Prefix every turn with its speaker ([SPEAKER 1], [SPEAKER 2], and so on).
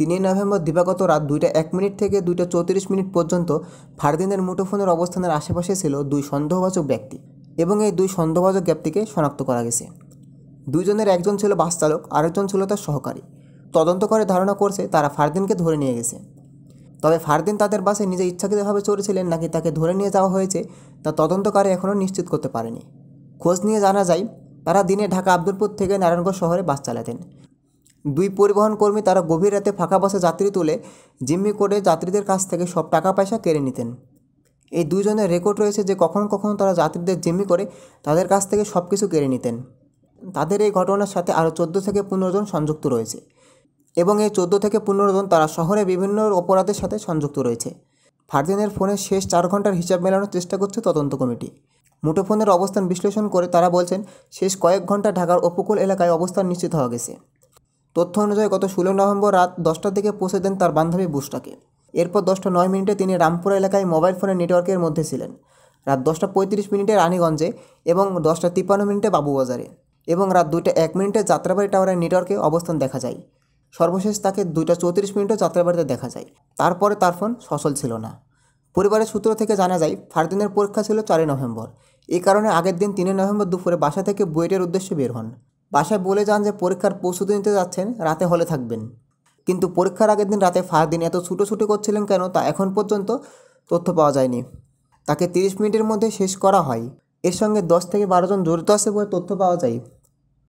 [SPEAKER 1] তিনই November দিবাগত রাত দুইটা এক মিনিট থেকে দুইটা চৌত্রিশ মিনিট পর্যন্ত ফারদিনের মুঠোফোনের অবস্থানের আশেপাশে ছিল দুই সন্দেহবাচক ব্যক্তি এবং এই দুই সন্দেহবাচক ব্যক্তিকে শনাক্ত করা গেছে দুইজনের একজন ছিল বাস চালক আরেকজন ছিল তার সহকারী তদন্ত করে ধারণা করছে তারা ফারদিনকে ধরে নিয়ে গেছে তবে ফারদিন তাদের বাসে নিজে ইচ্ছাকৃতভাবে চড়েছিলেন নাকি তাকে ধরে নিয়ে যাওয়া হয়েছে তা তদন্তকারী এখনও নিশ্চিত করতে পারেনি খোঁজ নিয়ে জানা যায় তারা দিনে ঢাকা আব্দুলপুর থেকে নারায়ণগঞ্জ শহরে বাস চালাতেন দুই পরিবহন কর্মী তারা গভীর রাতে ফাঁকা বাসে যাত্রী তুলে জিম্মি করে যাত্রীদের কাছ থেকে সব টাকা পয়সা কেড়ে নিতেন এই দুজনের রেকর্ড রয়েছে যে কখনো কখনও তারা যাত্রীদের জিম্মি করে তাদের কাছ থেকে সব কিছু কেড়ে নিতেন তাদের এই ঘটনার সাথে আরও চোদ্দো থেকে পনেরো জন সংযুক্ত রয়েছে এবং এই চোদ্দো থেকে পনেরো জন তারা শহরে বিভিন্ন অপরাধের সাথে সংযুক্ত রয়েছে ফারদিনের ফোনের শেষ চার ঘন্টার হিসাব মেলানোর চেষ্টা করছে তদন্ত কমিটি মুঠোফোনের অবস্থান বিশ্লেষণ করে তারা বলছেন শেষ কয়েক ঘন্টা ঢাকার উপকূল এলাকায় অবস্থান নিশ্চিত হওয়া গেছে তথ্য অনুযায়ী গত ষোলো নভেম্বর রাত দশটার দিকে পৌঁছে দেন তার বান্ধবী বুস্টাকে এরপর দশটা নয় মিনিটে তিনি রামপুরা এলাকায় মোবাইল ফোনের নেটওয়ার্কের মধ্যে ছিলেন রাত দশটা পঁয়ত্রিশ মিনিটে রানীগঞ্জে এবং দশটা তিপ্পান্ন মিনিটে বাবুবাজারে এবং রাত দুইটা এক মিনিটে যাত্রাবাড়ি টাওয়ারের নেটওয়ার্কে অবস্থান দেখা যায় সর্বশেষ তাকে দুইটা চৌত্রিশ মিনিটে যাত্রাবাড়িতে দেখা যায় তারপরে তার ফোন সচল ছিল না পরিবারের সূত্র থেকে জানা যায় ফারদিনের পরীক্ষা ছিল চারই নভেম্বর এই কারণে আগের দিন তিনই নভেম্বর দুপুরে বাসা থেকে বুয়েটের উদ্দেশ্যে বের হন বাসায় বলে যান যে পরীক্ষার প্রস্তুতি নিতে যাচ্ছেন রাতে হলে থাকবেন কিন্তু পরীক্ষার আগের দিন রাতে ফারদিন এত ছুটোছুটি করছিলেন কেন তা এখন পর্যন্ত তথ্য পাওয়া যায়নি তাকে তিরিশ মিনিটের মধ্যে শেষ করা হয় এর সঙ্গে দশ থেকে বারোজন জড়িত আছে বলে তথ্য পাওয়া যায়